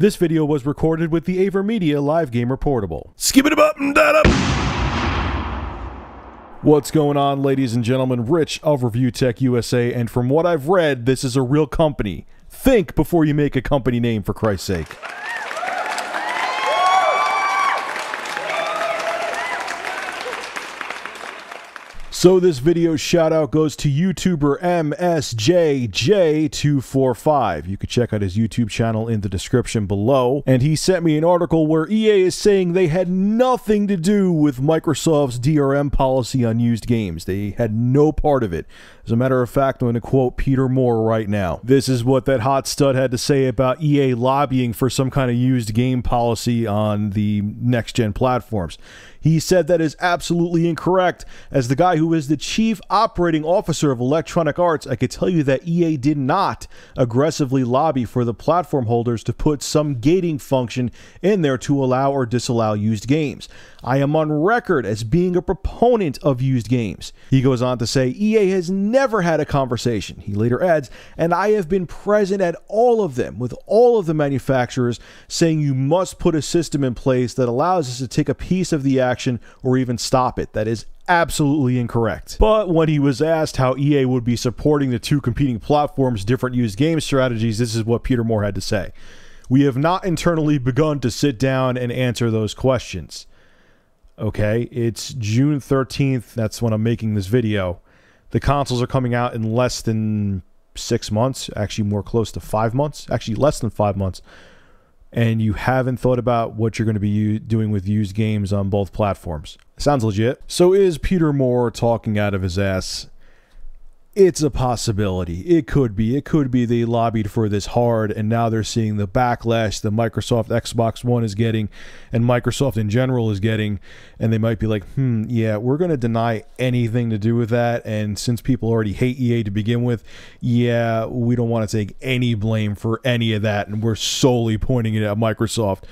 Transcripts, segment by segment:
This video was recorded with the AverMedia Live Gamer Portable. Skip it up and that up! What's going on, ladies and gentlemen? Rich of Review Tech USA, and from what I've read, this is a real company. Think before you make a company name, for Christ's sake. So this video shout out goes to YouTuber MSJJ245. You can check out his YouTube channel in the description below. And he sent me an article where EA is saying they had nothing to do with Microsoft's DRM policy on used games. They had no part of it. As a matter of fact, I'm going to quote Peter Moore right now. This is what that hot stud had to say about EA lobbying for some kind of used game policy on the next gen platforms. He said that is absolutely incorrect as the guy who is the chief operating officer of Electronic Arts, I could tell you that EA did not aggressively lobby for the platform holders to put some gating function in there to allow or disallow used games. I am on record as being a proponent of used games. He goes on to say, EA has never had a conversation. He later adds, and I have been present at all of them with all of the manufacturers saying you must put a system in place that allows us to take a piece of the action or even stop it. That is absolutely incorrect. But when he was asked how EA would be supporting the two competing platforms' different used game strategies, this is what Peter Moore had to say. We have not internally begun to sit down and answer those questions. Okay, it's June 13th. That's when I'm making this video. The consoles are coming out in less than six months, actually, more close to five months, actually, less than five months. And you haven't thought about what you're going to be doing with used games on both platforms. Sounds legit. So is Peter Moore talking out of his ass? It's a possibility. It could be. It could be they lobbied for this hard and now they're seeing the backlash that Microsoft Xbox One is getting and Microsoft in general is getting. And they might be like, hmm, yeah, we're going to deny anything to do with that. And since people already hate EA to begin with, yeah, we don't want to take any blame for any of that. And we're solely pointing it at Microsoft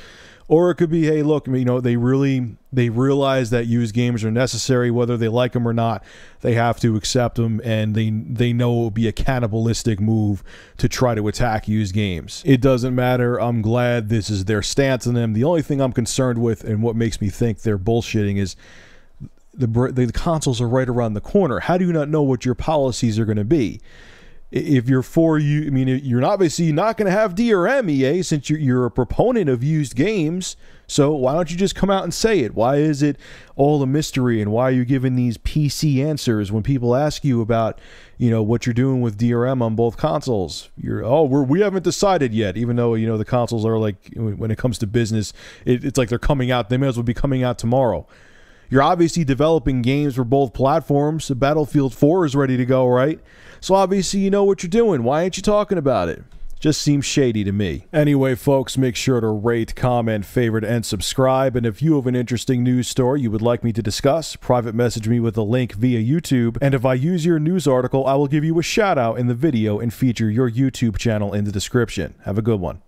or it could be hey look you know they really they realize that used games are necessary whether they like them or not they have to accept them and they they know it would be a cannibalistic move to try to attack used games it doesn't matter i'm glad this is their stance on them the only thing i'm concerned with and what makes me think they're bullshitting is the, the consoles are right around the corner how do you not know what your policies are going to be if you're for you, I mean, you're obviously not going to have DRM EA since you're, you're a proponent of used games. So why don't you just come out and say it? Why is it all a mystery, and why are you giving these PC answers when people ask you about, you know, what you're doing with DRM on both consoles? You're oh, we're, we haven't decided yet, even though you know the consoles are like when it comes to business, it, it's like they're coming out. They may as well be coming out tomorrow. You're obviously developing games for both platforms. Battlefield 4 is ready to go, right? So obviously you know what you're doing. Why aren't you talking about it? Just seems shady to me. Anyway, folks, make sure to rate, comment, favorite, and subscribe. And if you have an interesting news story you would like me to discuss, private message me with a link via YouTube. And if I use your news article, I will give you a shout out in the video and feature your YouTube channel in the description. Have a good one.